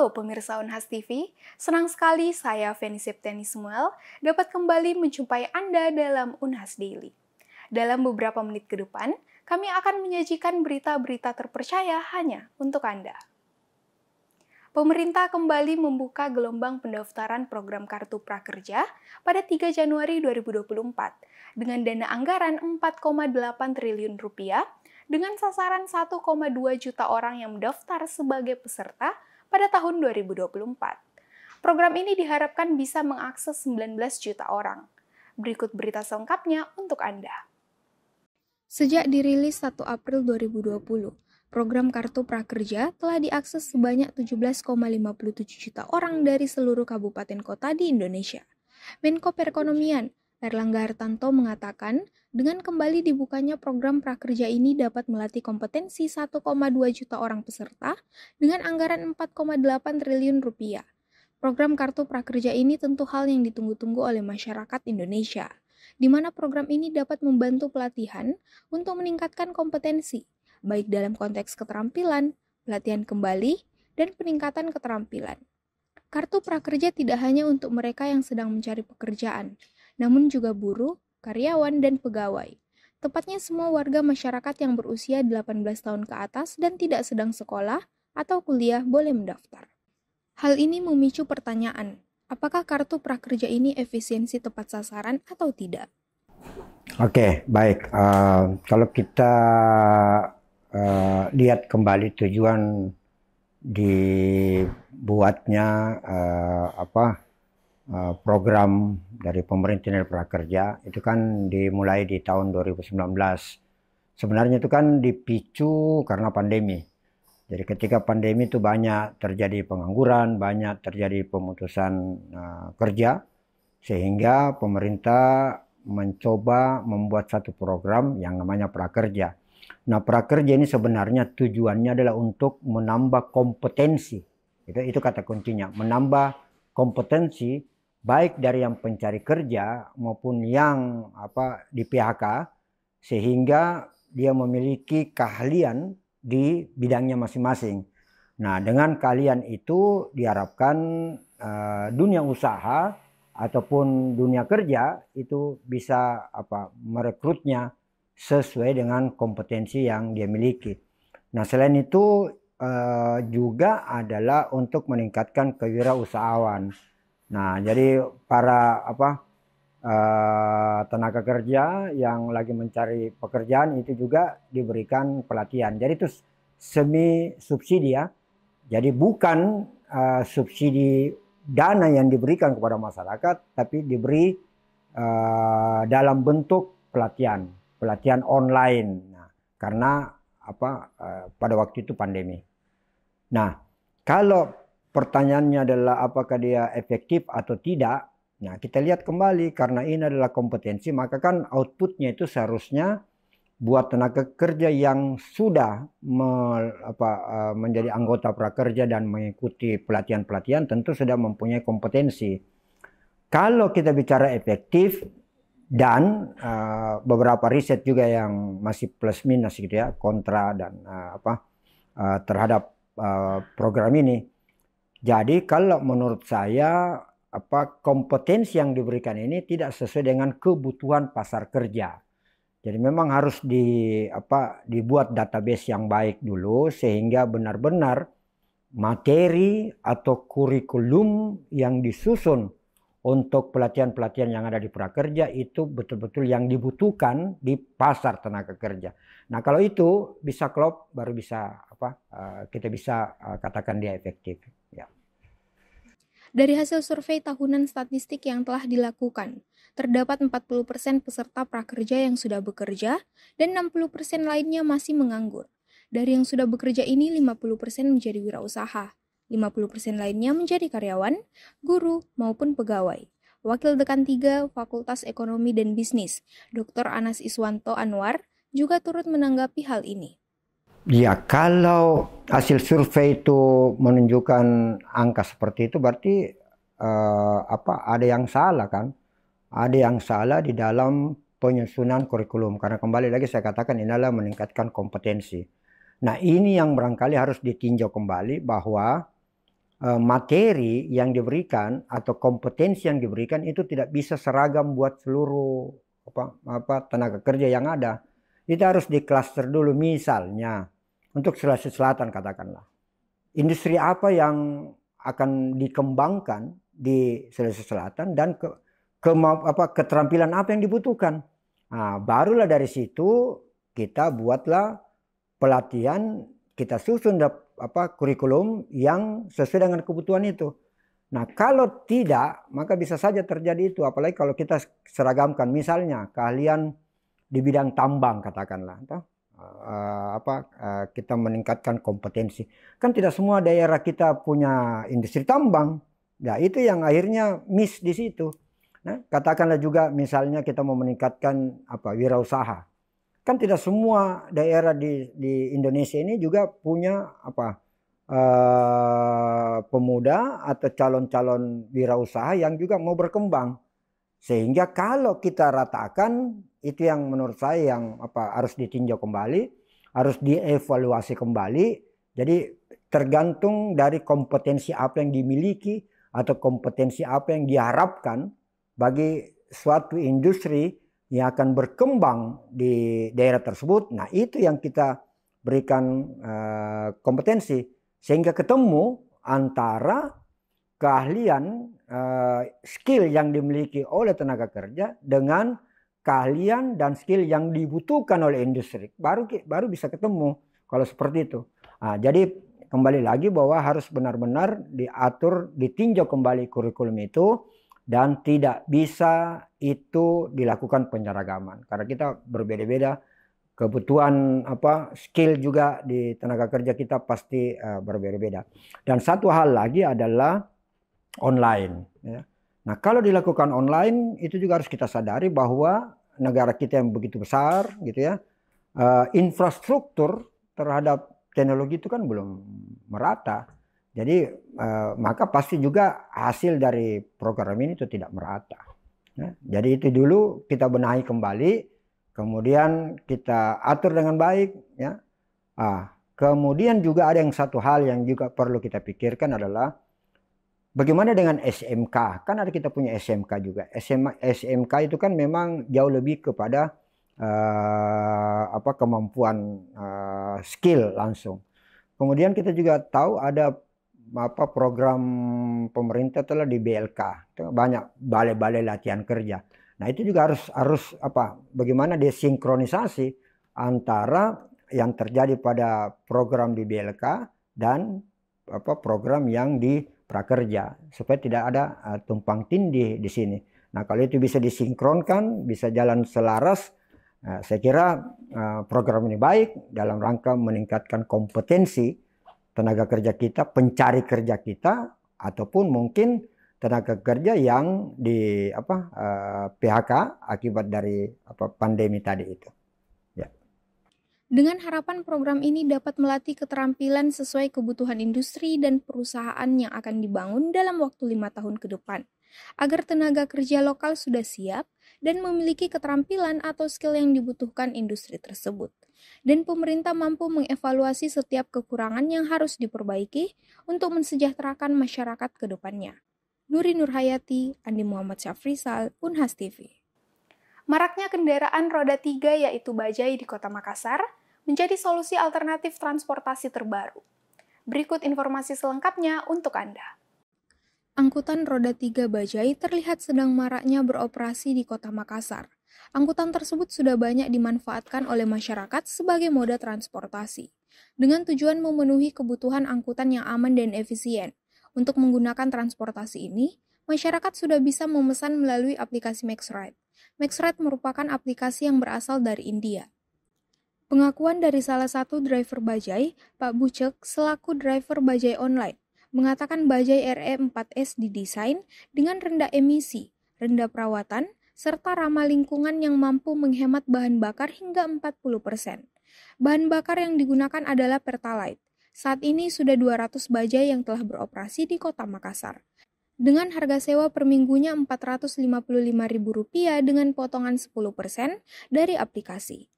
Halo pemirsa Unhas TV, senang sekali saya Feni Septeni Samuel dapat kembali menjumpai Anda dalam Unhas Daily. Dalam beberapa menit ke depan, kami akan menyajikan berita-berita terpercaya hanya untuk Anda. Pemerintah kembali membuka gelombang pendaftaran program Kartu Prakerja pada 3 Januari 2024 dengan dana anggaran 4,8 triliun rupiah dengan sasaran 1,2 juta orang yang mendaftar sebagai peserta pada tahun 2024. Program ini diharapkan bisa mengakses 19 juta orang. Berikut berita selengkapnya untuk Anda. Sejak dirilis 1 April 2020, program Kartu Prakerja telah diakses sebanyak 17,57 juta orang dari seluruh kabupaten kota di Indonesia. Menko Perekonomian Erlangga Hartanto mengatakan, dengan kembali dibukanya program prakerja ini dapat melatih kompetensi 1,2 juta orang peserta dengan anggaran 4,8 triliun rupiah. Program Kartu Prakerja ini tentu hal yang ditunggu-tunggu oleh masyarakat Indonesia, di mana program ini dapat membantu pelatihan untuk meningkatkan kompetensi, baik dalam konteks keterampilan, pelatihan kembali, dan peningkatan keterampilan. Kartu prakerja tidak hanya untuk mereka yang sedang mencari pekerjaan, namun juga buruh, karyawan, dan pegawai. Tepatnya semua warga masyarakat yang berusia 18 tahun ke atas dan tidak sedang sekolah atau kuliah boleh mendaftar. Hal ini memicu pertanyaan, apakah kartu prakerja ini efisiensi tepat sasaran atau tidak? Oke, baik. Uh, kalau kita uh, lihat kembali tujuan dibuatnya uh, apa Eh, program dari pemerintah dan prakerja itu kan dimulai di tahun 2019. Sebenarnya itu kan dipicu karena pandemi. Jadi ketika pandemi itu banyak terjadi pengangguran, banyak terjadi pemutusan uh, kerja, sehingga pemerintah mencoba membuat satu program yang namanya prakerja. Nah prakerja ini sebenarnya tujuannya adalah untuk menambah kompetensi. Itu, itu kata kuncinya, menambah kompetensi baik dari yang pencari kerja maupun yang apa di PHK sehingga dia memiliki keahlian di bidangnya masing-masing. Nah, dengan keahlian itu diharapkan uh, dunia usaha ataupun dunia kerja itu bisa apa merekrutnya sesuai dengan kompetensi yang dia miliki. Nah, selain itu uh, juga adalah untuk meningkatkan kewirausahaan Nah, jadi para apa uh, tenaga kerja yang lagi mencari pekerjaan itu juga diberikan pelatihan. Jadi itu semi subsidi ya. Jadi bukan uh, subsidi dana yang diberikan kepada masyarakat, tapi diberi uh, dalam bentuk pelatihan, pelatihan online. Nah, karena apa uh, pada waktu itu pandemi. Nah, kalau pertanyaannya adalah apakah dia efektif atau tidak. Nah, kita lihat kembali karena ini adalah kompetensi, maka kan outputnya itu seharusnya buat tenaga kerja yang sudah me, apa, e, menjadi anggota prakerja dan mengikuti pelatihan-pelatihan tentu sudah mempunyai kompetensi. Kalau kita bicara efektif dan uh, beberapa riset juga yang masih plus minus gitu ya kontra dan uh, apa uh, terhadap uh, program ini jadi kalau menurut saya apa kompetensi yang diberikan ini tidak sesuai dengan kebutuhan pasar kerja. Jadi memang harus di apa dibuat database yang baik dulu sehingga benar-benar materi atau kurikulum yang disusun untuk pelatihan-pelatihan yang ada di prakerja itu betul-betul yang dibutuhkan di pasar tenaga kerja. Nah, kalau itu bisa klop baru bisa apa eh, kita bisa eh, katakan dia efektif. Dari hasil survei tahunan statistik yang telah dilakukan, terdapat 40% peserta prakerja yang sudah bekerja dan 60% lainnya masih menganggur. Dari yang sudah bekerja ini 50% menjadi wirausaha, 50% lainnya menjadi karyawan, guru, maupun pegawai. Wakil Dekan 3 Fakultas Ekonomi dan Bisnis, Dr. Anas Iswanto Anwar, juga turut menanggapi hal ini. Ya kalau hasil survei itu menunjukkan angka seperti itu berarti uh, apa ada yang salah kan? Ada yang salah di dalam penyusunan kurikulum karena kembali lagi saya katakan ini adalah meningkatkan kompetensi. Nah, ini yang barangkali harus ditinjau kembali bahwa eh, materi yang diberikan atau kompetensi yang diberikan itu tidak bisa seragam buat seluruh apa, apa tenaga kerja yang ada kita harus di cluster dulu misalnya untuk Sulawesi Selatan katakanlah. Industri apa yang akan dikembangkan di Sulawesi Selatan dan ke, ke apa keterampilan apa yang dibutuhkan. Nah, barulah dari situ kita buatlah pelatihan, kita susun apa kurikulum yang sesuai dengan kebutuhan itu. Nah, kalau tidak, maka bisa saja terjadi itu apalagi kalau kita seragamkan misalnya kalian di bidang tambang katakanlah atau uh, eh, apa uh, kita meningkatkan kompetensi kan tidak semua daerah kita punya industri tambang ya itu yang akhirnya miss di situ nah katakanlah juga misalnya kita mau meningkatkan apa wirausaha kan tidak semua daerah di di Indonesia ini juga punya apa uh, pemuda atau calon-calon wirausaha yang juga mau berkembang sehingga kalau kita ratakan itu yang menurut saya yang apa harus ditinjau kembali harus dievaluasi kembali jadi tergantung dari kompetensi apa yang dimiliki atau kompetensi apa yang diharapkan bagi suatu industri yang akan berkembang di daerah tersebut nah itu yang kita berikan uh, kompetensi sehingga ketemu antara keahlian uh, skill yang dimiliki oleh tenaga kerja dengan keahlian dan skill yang dibutuhkan oleh industri baru baru bisa ketemu kalau seperti itu nah, jadi kembali lagi bahwa harus benar-benar diatur ditinjau kembali kurikulum itu dan tidak bisa itu dilakukan penyeragaman karena kita berbeda-beda kebutuhan apa skill juga di tenaga kerja kita pasti uh, berbeda-beda dan satu hal lagi adalah online ya. Nah, kalau dilakukan online itu juga harus kita sadari bahwa negara kita yang begitu besar gitu ya, eh, infrastruktur terhadap teknologi itu kan belum merata. Jadi eh, maka pasti juga hasil dari program ini itu tidak merata. Ya. jadi itu dulu kita benahi kembali, kemudian kita atur dengan baik ya. Ah, kemudian juga ada yang satu hal yang juga perlu kita pikirkan adalah Bagaimana dengan SMK? Kan ada kita punya SMK juga. SM, SMK itu kan memang jauh lebih kepada uh, apa kemampuan uh, skill langsung. Kemudian kita juga tahu ada apa program pemerintah telah di BLK. banyak balai-balai latihan kerja. Nah, itu juga harus harus apa? Bagaimana desinkronisasi antara yang terjadi pada program di BLK dan apa program yang di prakerja supaya tidak ada uh, tumpang tindih di sini. Nah, kalau itu bisa disinkronkan, bisa jalan selaras, uh, saya kira uh, program ini baik dalam rangka meningkatkan kompetensi tenaga kerja kita, pencari kerja kita ataupun mungkin tenaga kerja yang di apa uh, PHK akibat dari apa pandemi tadi itu. Dengan harapan program ini dapat melatih keterampilan sesuai kebutuhan industri dan perusahaan yang akan dibangun dalam waktu lima tahun ke depan, agar tenaga kerja lokal sudah siap dan memiliki keterampilan atau skill yang dibutuhkan industri tersebut. Dan pemerintah mampu mengevaluasi setiap kekurangan yang harus diperbaiki untuk mensejahterakan masyarakat ke depannya. Nuri Nurhayati, Andi Muhammad Syafrisal, Unhas TV. Maraknya kendaraan roda tiga yaitu bajai di kota Makassar, menjadi solusi alternatif transportasi terbaru. Berikut informasi selengkapnya untuk Anda. Angkutan roda tiga bajai terlihat sedang maraknya beroperasi di kota Makassar. Angkutan tersebut sudah banyak dimanfaatkan oleh masyarakat sebagai moda transportasi, dengan tujuan memenuhi kebutuhan angkutan yang aman dan efisien. Untuk menggunakan transportasi ini, masyarakat sudah bisa memesan melalui aplikasi MaxRide. MaxRide merupakan aplikasi yang berasal dari India. Pengakuan dari salah satu driver bajai, Pak Bucek, selaku driver bajai online, mengatakan bajai RE4S didesain dengan rendah emisi, rendah perawatan, serta ramah lingkungan yang mampu menghemat bahan bakar hingga 40%. Bahan bakar yang digunakan adalah Pertalite. Saat ini sudah 200 bajai yang telah beroperasi di kota Makassar. Dengan harga sewa per minggunya Rp455.000 dengan potongan 10% dari aplikasi.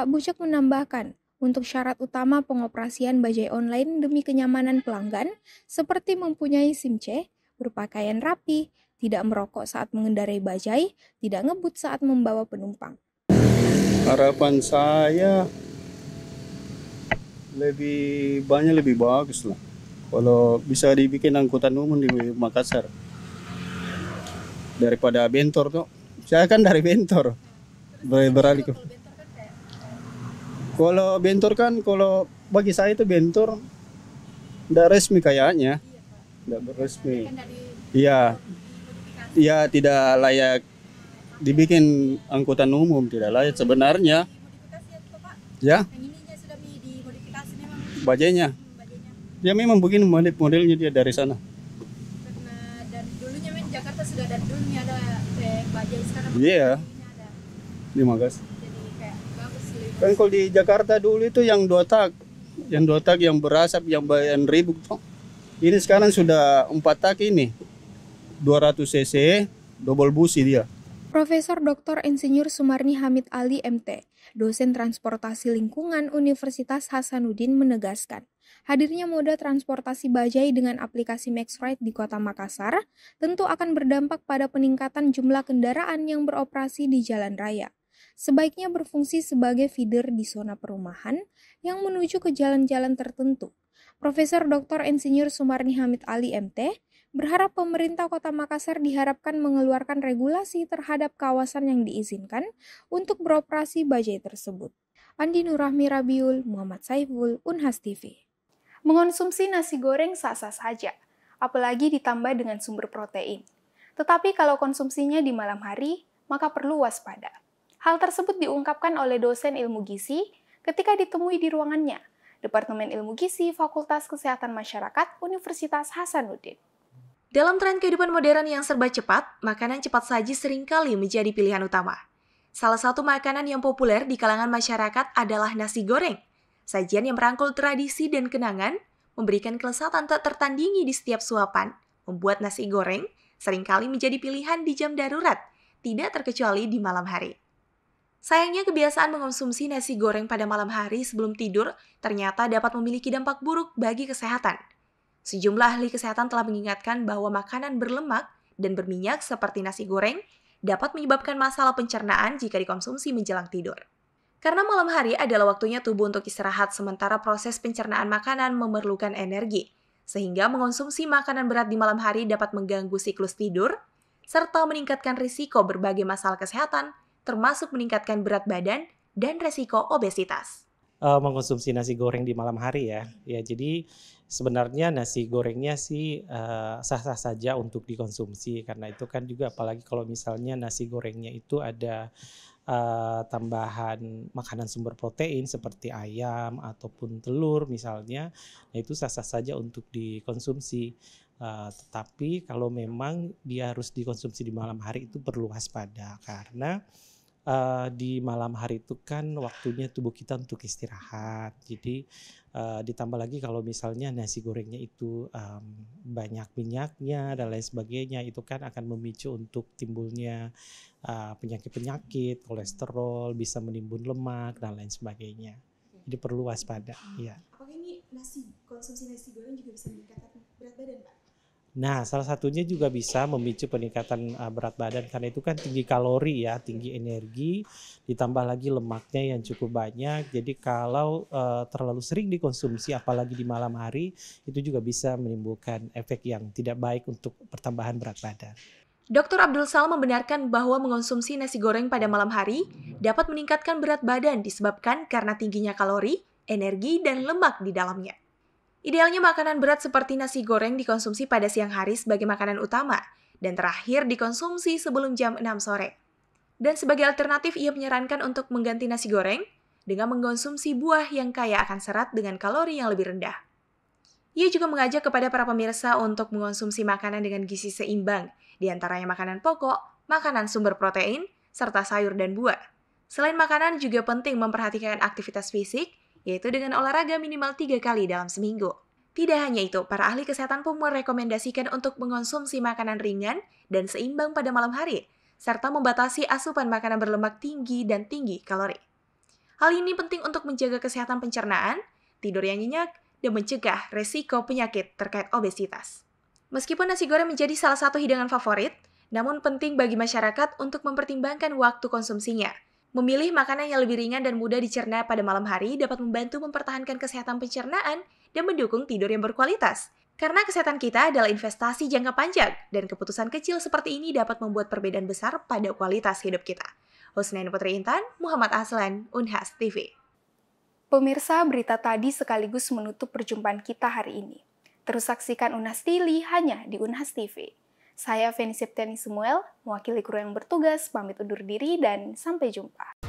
Pak Bucek menambahkan, untuk syarat utama pengoperasian bajai online demi kenyamanan pelanggan, seperti mempunyai SIM C, berpakaian rapi, tidak merokok saat mengendarai bajai, tidak ngebut saat membawa penumpang. Harapan saya lebih banyak lebih bagus lah. Kalau bisa dibikin angkutan umum di Makassar daripada Bentor tuh. Saya kan dari Bentor beralih ke kalau bentur kan, kalau bagi saya itu bentur tidak resmi kayaknya, tidak resmi Iya, iya. iya tidak layak dibikin angkutan umum, tidak layak sebenarnya. Ya. Bajanya. Hmm, dia memang begini modelnya dia dari sana. Iya, yeah. Iya. Terima kasih. Kan kalau di Jakarta dulu itu yang dua tak, yang dua tak yang berasap, yang bayan ribu. Gitu. Ini sekarang sudah empat tak ini, 200 cc, double busi dia. Profesor Dr. Insinyur Sumarni Hamid Ali MT, dosen transportasi lingkungan Universitas Hasanuddin menegaskan, hadirnya moda transportasi bajai dengan aplikasi MaxRide di kota Makassar tentu akan berdampak pada peningkatan jumlah kendaraan yang beroperasi di jalan raya sebaiknya berfungsi sebagai feeder di zona perumahan yang menuju ke jalan-jalan tertentu. Profesor Dr. Insinyur Sumarni Hamid Ali MT berharap pemerintah Kota Makassar diharapkan mengeluarkan regulasi terhadap kawasan yang diizinkan untuk beroperasi bajai tersebut. Andi Nurahmi Rabiul, Muhammad Saiful, Unhas TV. Mengonsumsi nasi goreng sah-sah saja, apalagi ditambah dengan sumber protein. Tetapi kalau konsumsinya di malam hari, maka perlu waspada. Hal tersebut diungkapkan oleh dosen ilmu gizi ketika ditemui di ruangannya, Departemen Ilmu Gizi Fakultas Kesehatan Masyarakat Universitas Hasanuddin. Dalam tren kehidupan modern yang serba cepat, makanan cepat saji seringkali menjadi pilihan utama. Salah satu makanan yang populer di kalangan masyarakat adalah nasi goreng. Sajian yang merangkul tradisi dan kenangan, memberikan kelesatan tak tertandingi di setiap suapan, membuat nasi goreng seringkali menjadi pilihan di jam darurat, tidak terkecuali di malam hari. Sayangnya kebiasaan mengonsumsi nasi goreng pada malam hari sebelum tidur ternyata dapat memiliki dampak buruk bagi kesehatan. Sejumlah ahli kesehatan telah mengingatkan bahwa makanan berlemak dan berminyak seperti nasi goreng dapat menyebabkan masalah pencernaan jika dikonsumsi menjelang tidur. Karena malam hari adalah waktunya tubuh untuk istirahat sementara proses pencernaan makanan memerlukan energi, sehingga mengonsumsi makanan berat di malam hari dapat mengganggu siklus tidur serta meningkatkan risiko berbagai masalah kesehatan termasuk meningkatkan berat badan dan resiko obesitas. Uh, eh, mengkonsumsi nasi goreng di malam hari ya, ya jadi sebenarnya nasi gorengnya sih eh, sah-sah uh, saja untuk dikonsumsi karena itu kan juga apalagi kalau misalnya nasi gorengnya itu ada uh, tambahan makanan sumber protein seperti ayam ataupun telur misalnya, nah itu sah-sah saja untuk dikonsumsi. Eh, tetapi kalau memang dia harus dikonsumsi di malam hari itu perlu waspada karena uh, di malam hari itu kan waktunya tubuh kita untuk istirahat. Jadi uh, ditambah lagi kalau misalnya nasi gorengnya itu um, banyak minyaknya dan lain sebagainya itu kan akan memicu untuk timbulnya penyakit-penyakit, uh, kolesterol, bisa menimbun lemak dan lain sebagainya. Jadi perlu waspada. Ya. Apakah ini nasi konsumsi nasi goreng juga bisa meningkatkan berat badan, Pak? Nah, salah satunya juga bisa memicu peningkatan uh, berat badan karena itu kan tinggi kalori ya, tinggi energi, ditambah lagi lemaknya yang cukup banyak. Jadi kalau uh, terlalu sering dikonsumsi apalagi di malam hari, itu juga bisa menimbulkan efek yang tidak baik untuk pertambahan berat badan. Dr. Abdul Sal membenarkan bahwa mengonsumsi nasi goreng pada malam hari dapat meningkatkan berat badan disebabkan karena tingginya kalori, energi, dan lemak di dalamnya. Idealnya makanan berat seperti nasi goreng dikonsumsi pada siang hari sebagai makanan utama dan terakhir dikonsumsi sebelum jam 6 sore. Dan sebagai alternatif ia menyarankan untuk mengganti nasi goreng dengan mengonsumsi buah yang kaya akan serat dengan kalori yang lebih rendah. Ia juga mengajak kepada para pemirsa untuk mengonsumsi makanan dengan gizi seimbang, diantaranya makanan pokok, makanan sumber protein, serta sayur dan buah. Selain makanan, juga penting memperhatikan aktivitas fisik, yaitu dengan olahraga minimal tiga kali dalam seminggu. Tidak hanya itu, para ahli kesehatan pun merekomendasikan untuk mengonsumsi makanan ringan dan seimbang pada malam hari, serta membatasi asupan makanan berlemak tinggi dan tinggi kalori. Hal ini penting untuk menjaga kesehatan pencernaan, tidur yang nyenyak, dan mencegah resiko penyakit terkait obesitas. Meskipun nasi goreng menjadi salah satu hidangan favorit, namun penting bagi masyarakat untuk mempertimbangkan waktu konsumsinya – Memilih makanan yang lebih ringan dan mudah dicerna pada malam hari dapat membantu mempertahankan kesehatan pencernaan dan mendukung tidur yang berkualitas. Karena kesehatan kita adalah investasi jangka panjang, dan keputusan kecil seperti ini dapat membuat perbedaan besar pada kualitas hidup kita. Husnain Putri Intan, Muhammad Aslan, Unhas TV. Pemirsa, berita tadi sekaligus menutup perjumpaan kita hari ini. Terus saksikan Unhas Tili hanya di Unhas TV. Saya Feni Septiani Samuel, mewakili kru yang bertugas, pamit undur diri dan sampai jumpa.